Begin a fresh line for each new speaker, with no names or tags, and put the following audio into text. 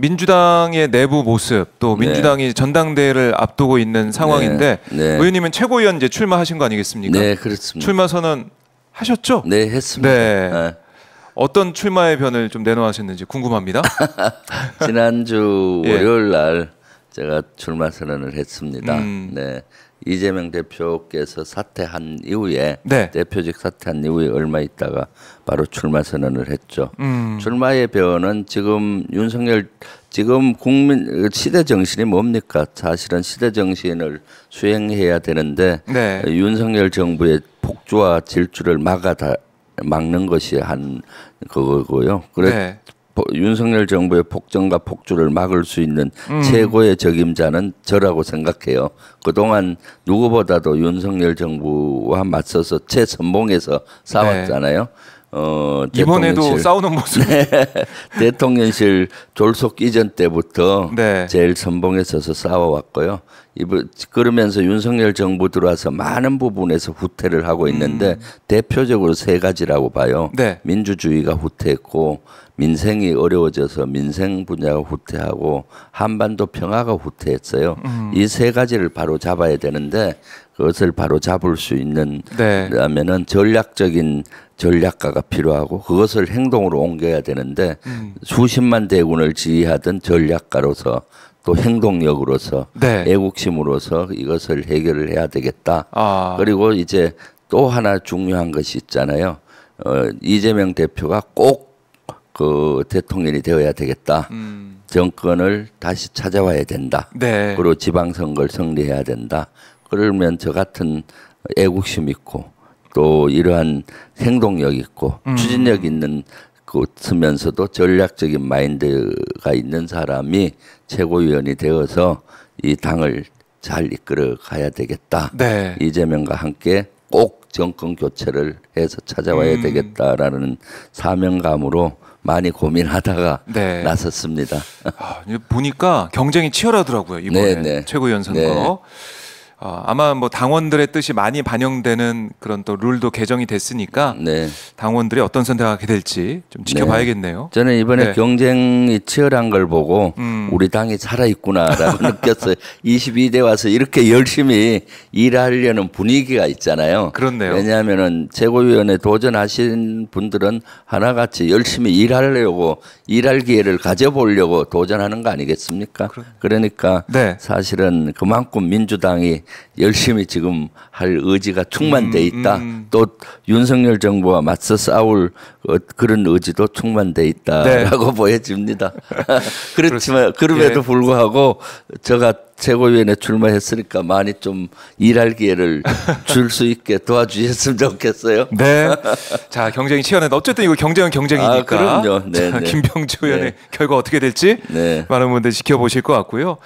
민주당의 내부 모습 또 네. 민주당이 네. 전당대회를 앞두고 있는 네. 상황인데 네. 네. 의원님은 최고위원 이제 출마하신 거 아니겠습니까? 네, 그렇습니다. 출마 선언 하셨죠? 네, 했습니다. 네. 네. 어떤 출마의 변을 좀 내놓으셨는지 궁금합니다. 지난주 예. 월요일 날 제가 출마 선언을 했습니다. 음. 네. 이재명 대표께서 사퇴한 이후에 네. 대표직 사퇴한 이후에 얼마 있다가 바로 출마 선언을 했죠. 음. 출마의 변은 지금 윤석열 지금 국민 그 시대 정신이 뭡니까? 사실은 시대 정신을 수행해야 되는데 네. 윤석열 정부의 폭주와 질주를 막아 다 막는 것이 한 그거고요. 그래 네. 윤석열 정부의 폭정과 폭주를 막을 수 있는 음. 최고의 적임자는 저라고 생각해요. 그동안 누구보다도 윤석열 정부와 맞서서 최선봉에서 싸웠잖아요. 네. 어, 이번에도 싸우는 모습. 네. 대통령실 졸속 이전 때부터 네. 제일 선봉에 서서 싸워왔고요. 그러면서 윤석열 정부 들어와서 많은 부분에서 후퇴를 하고 있는데 음. 대표적으로 세 가지라고 봐요. 네. 민주주의가 후퇴했고 민생이 어려워져서 민생 분야가 후퇴하고 한반도 평화가 후퇴했어요. 음. 이세 가지를 바로 잡아야 되는데 그것을 바로 잡을 수 있는 네. 라면은 전략적인 전략가가 필요하고 그것을 행동으로 옮겨야 되는데 음. 수십만 대군을 지휘하던 전략가로서 또 행동력으로서 네. 애국심으로서 이것을 해결을 해야 되겠다. 아. 그리고 이제 또 하나 중요한 것이 있잖아요. 어, 이재명 대표가 꼭 그 대통령이 되어야 되겠다. 음. 정권을 다시 찾아와야 된다. 네. 그리고 지방선거를 승리해야 된다. 그러면 저 같은 애국심 있고 또 이러한 행동력 있고 음. 추진력 있는 있으면서도 전략적인 마인드가 있는 사람이 최고위원이 되어서 이 당을 잘 이끌어 가야 되겠다. 네. 이재명과 함께 꼭 정권 교체를 해서 찾아와야 음. 되겠다라는 사명감으로 많이 고민하다가 네. 나섰습니다. 아, 보니까 경쟁이 치열하더라고요 이번에 네, 네. 최고위원 선거. 네. 어, 아마 뭐 당원들의 뜻이 많이 반영되는 그런 또 룰도 개정이 됐으니까 네. 당원들이 어떤 선택하게 될지 좀 지켜봐야겠네요. 네. 저는 이번에 네. 경쟁이 치열한 걸 보고 음. 우리 당이 살아있구나라고 느꼈어요. 22대 와서 이렇게 열심히 일하려는 분위기가 있잖아요. 그렇네요. 왜냐하면 최고위원에 도전하신 분들은 하나같이 열심히 일하려고 일할 기회를 가져보려고 도전하는 거 아니겠습니까? 그러... 그러니까 네. 사실은 그만큼 민주당이 열심히 지금 할 의지가 충만돼 음, 있다. 음, 음. 또 윤석열 정부와 맞서 싸울 어, 그런 의지도 충만돼 있다라고 네. 보여집니다. 그렇지만 그럼에도 예. 불구하고 제가 최고위원회 출마했으니까 많이 좀 일할 기회를 줄 수 있게 도와주셨으면 좋겠어요. 네. 자 경쟁이 치열한데 어쨌든 이거 경쟁은 경쟁이니까. 아, 그럼요. 네, 네. 김병주 의원의 네. 결과 어떻게 될지 네. 많은 분들 지켜보실 것 같고요.